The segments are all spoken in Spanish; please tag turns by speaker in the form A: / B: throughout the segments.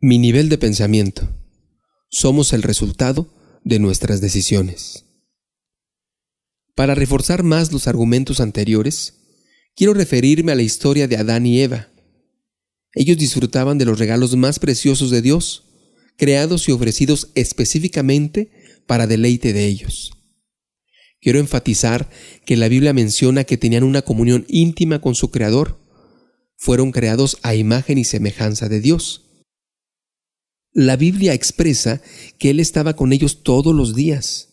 A: Mi nivel de pensamiento. Somos el resultado de nuestras decisiones. Para reforzar más los argumentos anteriores, quiero referirme a la historia de Adán y Eva. Ellos disfrutaban de los regalos más preciosos de Dios, creados y ofrecidos específicamente para deleite de ellos. Quiero enfatizar que la Biblia menciona que tenían una comunión íntima con su Creador, fueron creados a imagen y semejanza de Dios la Biblia expresa que Él estaba con ellos todos los días.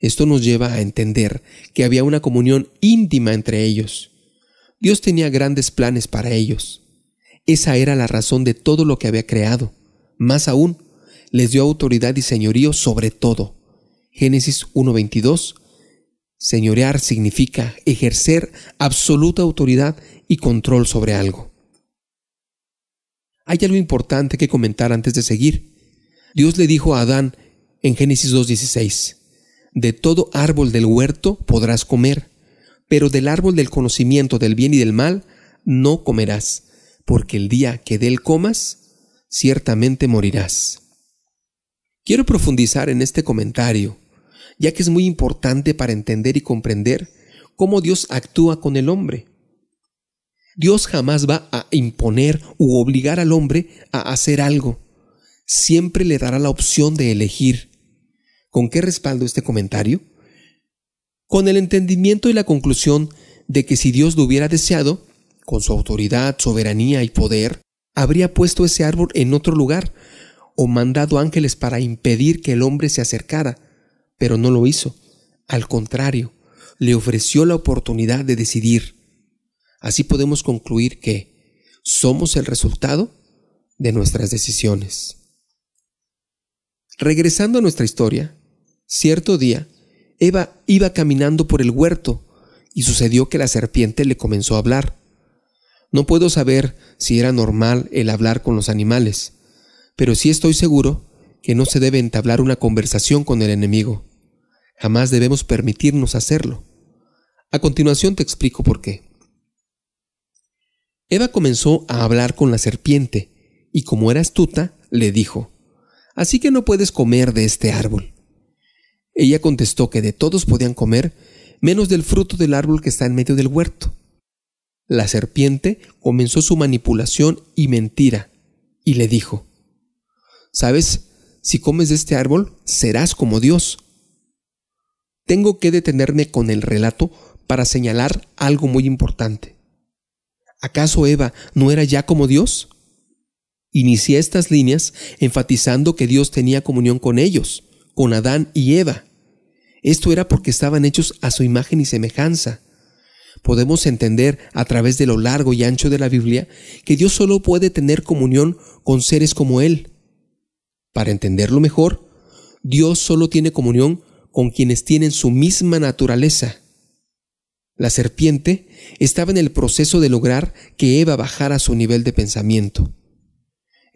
A: Esto nos lleva a entender que había una comunión íntima entre ellos. Dios tenía grandes planes para ellos. Esa era la razón de todo lo que había creado. Más aún, les dio autoridad y señorío sobre todo. Génesis 1.22 Señorear significa ejercer absoluta autoridad y control sobre algo. Hay algo importante que comentar antes de seguir. Dios le dijo a Adán en Génesis 2.16, De todo árbol del huerto podrás comer, pero del árbol del conocimiento del bien y del mal no comerás, porque el día que del comas, ciertamente morirás. Quiero profundizar en este comentario, ya que es muy importante para entender y comprender cómo Dios actúa con el hombre. Dios jamás va a imponer u obligar al hombre a hacer algo. Siempre le dará la opción de elegir. ¿Con qué respaldo este comentario? Con el entendimiento y la conclusión de que si Dios lo hubiera deseado, con su autoridad, soberanía y poder, habría puesto ese árbol en otro lugar o mandado ángeles para impedir que el hombre se acercara, pero no lo hizo. Al contrario, le ofreció la oportunidad de decidir. Así podemos concluir que somos el resultado de nuestras decisiones. Regresando a nuestra historia, cierto día, Eva iba caminando por el huerto y sucedió que la serpiente le comenzó a hablar. No puedo saber si era normal el hablar con los animales, pero sí estoy seguro que no se debe entablar una conversación con el enemigo. Jamás debemos permitirnos hacerlo. A continuación te explico por qué. Eva comenzó a hablar con la serpiente, y como era astuta, le dijo, Así que no puedes comer de este árbol. Ella contestó que de todos podían comer, menos del fruto del árbol que está en medio del huerto. La serpiente comenzó su manipulación y mentira, y le dijo, ¿Sabes? Si comes de este árbol, serás como Dios. Tengo que detenerme con el relato para señalar algo muy importante. ¿Acaso Eva no era ya como Dios? Inicié estas líneas enfatizando que Dios tenía comunión con ellos, con Adán y Eva. Esto era porque estaban hechos a su imagen y semejanza. Podemos entender a través de lo largo y ancho de la Biblia que Dios solo puede tener comunión con seres como Él. Para entenderlo mejor, Dios solo tiene comunión con quienes tienen su misma naturaleza. La serpiente estaba en el proceso de lograr que Eva bajara su nivel de pensamiento.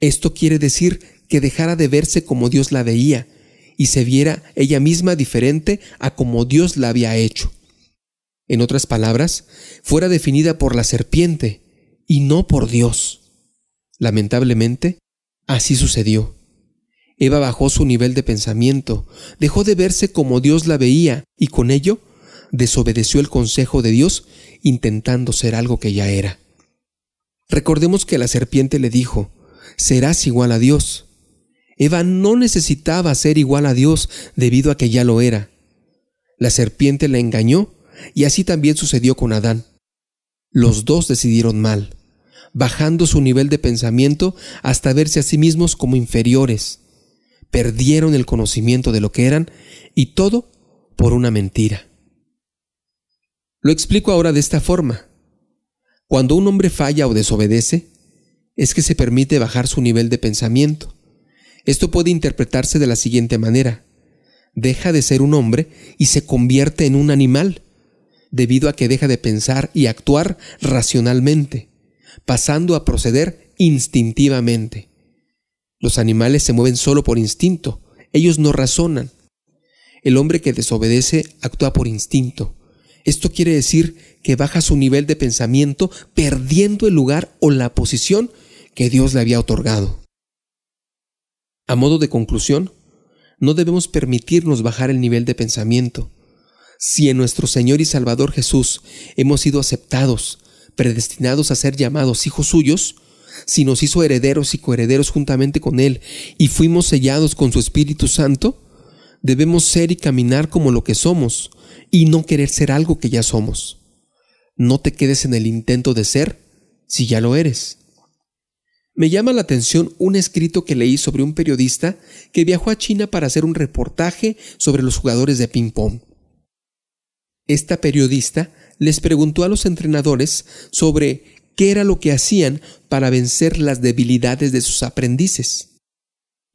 A: Esto quiere decir que dejara de verse como Dios la veía y se viera ella misma diferente a como Dios la había hecho. En otras palabras, fuera definida por la serpiente y no por Dios. Lamentablemente, así sucedió. Eva bajó su nivel de pensamiento, dejó de verse como Dios la veía y con ello desobedeció el consejo de Dios intentando ser algo que ya era. Recordemos que la serpiente le dijo, serás igual a Dios. Eva no necesitaba ser igual a Dios debido a que ya lo era. La serpiente la engañó y así también sucedió con Adán. Los dos decidieron mal, bajando su nivel de pensamiento hasta verse a sí mismos como inferiores. Perdieron el conocimiento de lo que eran y todo por una mentira. Lo explico ahora de esta forma. Cuando un hombre falla o desobedece, es que se permite bajar su nivel de pensamiento. Esto puede interpretarse de la siguiente manera. Deja de ser un hombre y se convierte en un animal, debido a que deja de pensar y actuar racionalmente, pasando a proceder instintivamente. Los animales se mueven solo por instinto, ellos no razonan. El hombre que desobedece actúa por instinto, esto quiere decir que baja su nivel de pensamiento perdiendo el lugar o la posición que Dios le había otorgado. A modo de conclusión, no debemos permitirnos bajar el nivel de pensamiento. Si en nuestro Señor y Salvador Jesús hemos sido aceptados, predestinados a ser llamados hijos suyos, si nos hizo herederos y coherederos juntamente con Él y fuimos sellados con su Espíritu Santo, debemos ser y caminar como lo que somos y no querer ser algo que ya somos. No te quedes en el intento de ser si ya lo eres. Me llama la atención un escrito que leí sobre un periodista que viajó a China para hacer un reportaje sobre los jugadores de ping-pong. Esta periodista les preguntó a los entrenadores sobre qué era lo que hacían para vencer las debilidades de sus aprendices.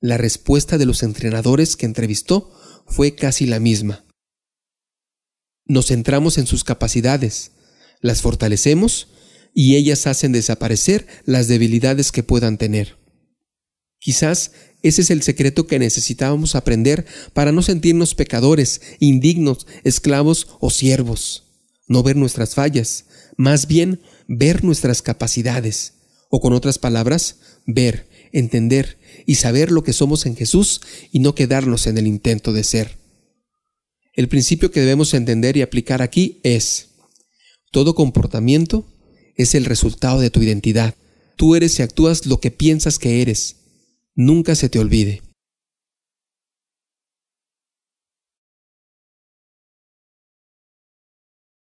A: La respuesta de los entrenadores que entrevistó fue casi la misma. Nos centramos en sus capacidades, las fortalecemos y ellas hacen desaparecer las debilidades que puedan tener. Quizás ese es el secreto que necesitábamos aprender para no sentirnos pecadores, indignos, esclavos o siervos. No ver nuestras fallas, más bien ver nuestras capacidades, o con otras palabras, ver entender y saber lo que somos en Jesús y no quedarnos en el intento de ser. El principio que debemos entender y aplicar aquí es, todo comportamiento es el resultado de tu identidad. Tú eres y actúas lo que piensas que eres. Nunca se te olvide.